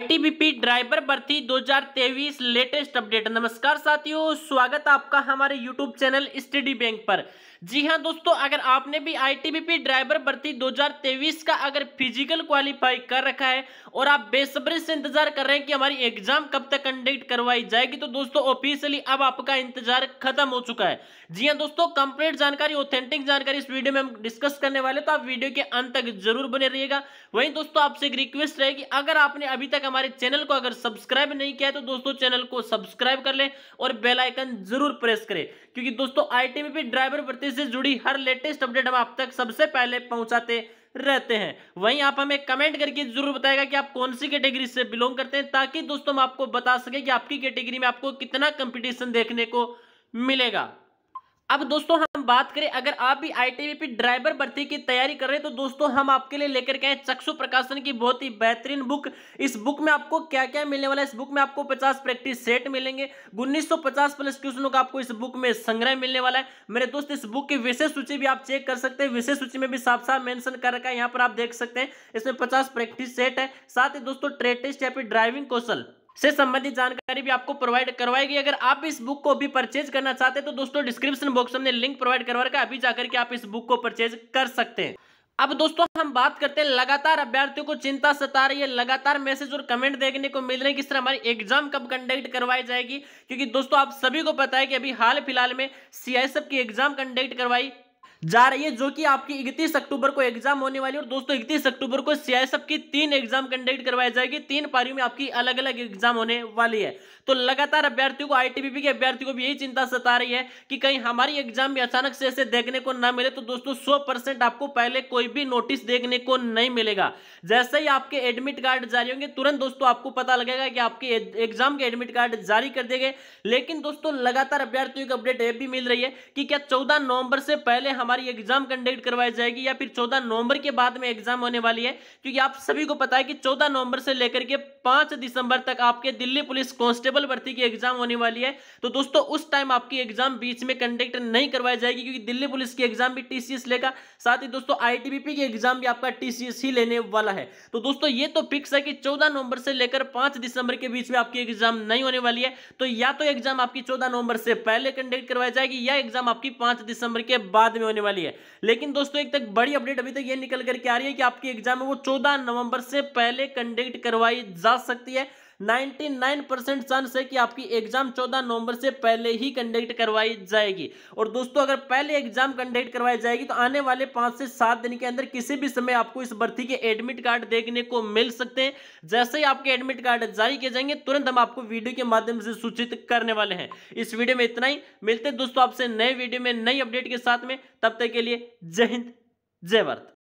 ITBP driver भर्ती 2023 latest update नमस्कार साथियों स्वागत आपका हमारे यूट्यूब चैनल स्टडी बैंक पर जी हां दोस्तों अगर आपने भी आईटीबीपी ड्राइवर भर्ती 2023 का अगर फिजिकल क्वालिफाई कर रखा है और आप बेसब्री से इंतजार कर रहे हैं कि हमारी एग्जाम कब तक कंडक्ट करवाई जाएगी तो दोस्तों ऑफिशियली अब आपका इंतजार खत्म हो चुका है जी हाँ दोस्तों कंप्लीट जानकारी ऑथेंटिक जानकारी इस वीडियो में हम डिस्कस करने वाले तो आप वीडियो के अंत तक जरूर बने रहिएगा वहीं दोस्तों आपसे एक रिक्वेस्ट रहेगी अगर आपने अभी तक हमारे चैनल को अगर सब्सक्राइब नहीं किया है तो दोस्तों चैनल को सब्सक्राइब कर लें और बेल आइकन जरूर प्रेस करें क्योंकि दोस्तों आईटीबीपी ड्राइवर भर्ती से जुड़ी हर लेटेस्ट अपडेट हम आप तक सबसे पहले पहुंचाते रहते हैं वहीं आप हमें कमेंट करके जरूर बताएगा कि आप कौन सी कैटेगरी से बिलोंग करते हैं ताकि दोस्तों हम आपको बता सके कि आपकी कैटेगरी में आपको कितना कंपटीशन देखने को मिलेगा अब दोस्तों बात करें अगर आप भी आईटीबीपी ड्राइवर भर्ती की तैयारी कर रहे हैं तो दोस्तों हम आपके लिए लेकर के चक्षु प्रकाशन की बहुत ही बेहतरीन बुक इस बुक में आपको क्या क्या मिलने वाला है इस बुक में आपको पचास प्रैक्टिस सेट मिलेंगे उन्नीस प्लस क्वेश्चनों का आपको इस बुक में संग्रह मिलने वाला है मेरे दोस्त इस बुक की विशेष सूची भी आप चेक कर सकते हैं विशेष सूची में भी साफ साफ मैंशन कर रखा है यहाँ पर आप देख सकते हैं इसमें पचास प्रैक्टिस सेट है साथ ही दोस्तों ट्रेटेस्ट या फिर ड्राइविंग कौशल से संबंधित जानकारी भी आपको प्रोवाइड करवाएगी अगर आप इस बुक को भी परचेज करना चाहते हैं तो दोस्तों डिस्क्रिप्शन बॉक्स में लिंक प्रोवाइड करवा रखा अभी जाकर के आप इस बुक को परचेज कर सकते हैं अब दोस्तों हम बात करते हैं लगातार अभ्यर्थियों को चिंता सता रही है लगातार मैसेज और कमेंट देखने को मिल रहे हैं किस तरह हमारी एग्जाम कब कंडक्ट करवाई जाएगी क्योंकि दोस्तों आप सभी को पता है कि अभी हाल फिलहाल में सीआईएसएफ की एग्जाम कंडक्ट करवाई जा रही है जो कि आपकी इकतीस अक्टूबर को एग्जाम होने वाली है और दोस्तों इकतीस अक्टूबर को सीआईएसएफ की तीन एग्जाम कंडक्ट करवाई जाएगी तीन पारियों में आपकी अलग अलग एग्जाम होने वाली है तो लगातार अभ्यर्थियों को आईटीबीपी के अभ्यर्थियों को भी यही चिंता सता रही है कि कहीं हमारी एग्जाम भी अचानक से ऐसे देखने को ना मिले तो दोस्तों सौ परसेंट आपको पहले कोई भी नोटिस देखने को नहीं मिलेगा जैसे ही आपके एडमिट कार्ड जारी होंगे तुरंत दोस्तों आपको पता लगेगा कि आपके एग्जाम के एडमिट कार्ड जारी कर दिए गए लेकिन दोस्तों लगातार अभ्यर्थियों की अपडेट यह भी मिल रही है कि क्या चौदह नवंबर से पहले हमारी एग्जाम कंडक्ट करवाई जाएगी या फिर चौदह नवंबर के बाद में एग्जाम होने वाली है क्योंकि आप सभी को पता है कि चौदह नवंबर से लेकर के पांच दिसंबर तक आपके दिल्ली पुलिस कांस्टेबल कांस्टेबल भर्ती की एग्जाम होने वाली है तो दोस्तों उस टाइम आपकी एग्जाम बीच में कंडक्ट नहीं करवाई जाएगी क्योंकि दिल्ली पुलिस की एग्जाम भी टीसीएस लेगा साथ ही दोस्तों आईटीबीपी की एग्जाम भी आपका टीसीएस ही लेने वाला है तो दोस्तों ये तो फिक्स है कि चौदह नवंबर से लेकर पांच दिसंबर के बीच में आपकी एग्जाम नहीं होने वाली है तो या तो एग्जाम आपकी चौदह नवंबर से पहले कंडक्ट करवाई जाएगी या एग्जाम आपकी पांच दिसंबर के बाद में होने वाली है लेकिन दोस्तों एक तक बड़ी अपडेट अभी तक ये निकल करके आ रही है कि आपकी एग्जाम वो चौदह नवंबर से पहले कंडक्ट करवाई जा सकती है 99 परसेंट चांस है कि आपकी एग्जाम 14 नवंबर से पहले ही कंडक्ट करवाई जाएगी और दोस्तों अगर पहले एग्जाम कंडक्ट करवाई जाएगी तो आने वाले पांच से सात दिन के अंदर किसी भी समय आपको इस भर्ती के एडमिट कार्ड देखने को मिल सकते हैं जैसे ही आपके एडमिट कार्ड जारी किए जाएंगे तुरंत हम आपको वीडियो के माध्यम से सूचित करने वाले हैं इस वीडियो में इतना ही मिलते दोस्तों आपसे नए वीडियो में नई अपडेट के साथ में तब तक के लिए जय हिंद जय भारत